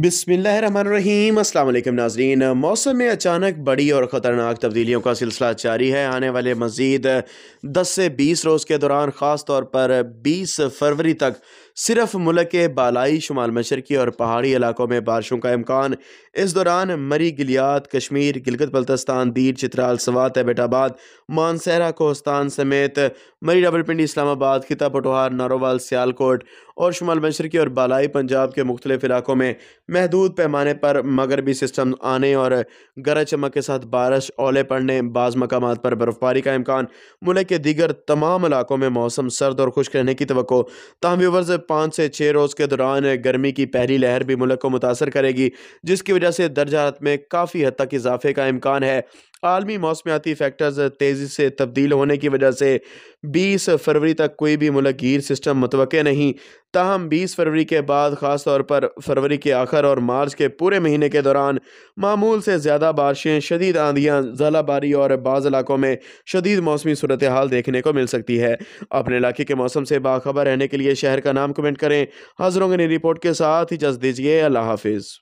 बिसमीम अल्लाम नाजरीन मौसम में अचानक बड़ी और ख़तरनाक तब्दीलियों का सिलसिला जारी है आने वाले मज़ीद 10 से 20 रोज़ के दौरान ख़ास तौर पर 20 फरवरी तक सिर्फ मुल्क के बालाई शुमाल मशरकी और पहाड़ी इलाकों में बारिशों का इम्कान इस दौरान मरी गिलियात कश्मीर गिलगित बल्तस्तान दीर चित्राल सवात एबटाबाद मानसहरा कोहस्तान समेत मरी रावलपिंडी इस्लामाबाद खिता पटोहार नारोवाल सियालकोट और शुमाल मशरकी और बालाई पंजाब के मुख्तलिफ इलाकों में महदूद पैमाने पर मगरबी सिस्टम आने और गरज चमक के साथ बारिश ओले पड़ने बाज़ मकाम पर बर्फ़बारी का इम्कान मुल्क के दीगर तमाम इलाकों में मौसम सर्द और खुश्क रहने की तो तमाम पाँच से छः रोज़ के दौरान गर्मी की पहली लहर भी मुल्क को मुतासर करेगी जिसकी वजह से दर्जा में काफ़ी हद तक इजाफे का इम्कान है आलमी मौसमियाती फैक्टर्स तेज़ी से तब्दील होने की वजह से बीस फरवरी तक कोई भी गिर सिस्टम मुतव नहीं ताहम बीस फरवरी के बाद ख़ास तौर पर फरवरी के आखिर और मार्च के पूरे महीने के दौरान मामूल से ज़्यादा बारिशें शदीद आंधियाँ जलाबारी और बाज़ इलाकों में शदीद मौसमी सूरत हाल देखने को मिल सकती है अपने इलाके के मौसम से बाखबर रहने के लिए शहर का नाम कमेंट करें हाजरों ने रिपोर्ट के साथ ही जस दीजिए अल्लाह हाफिज़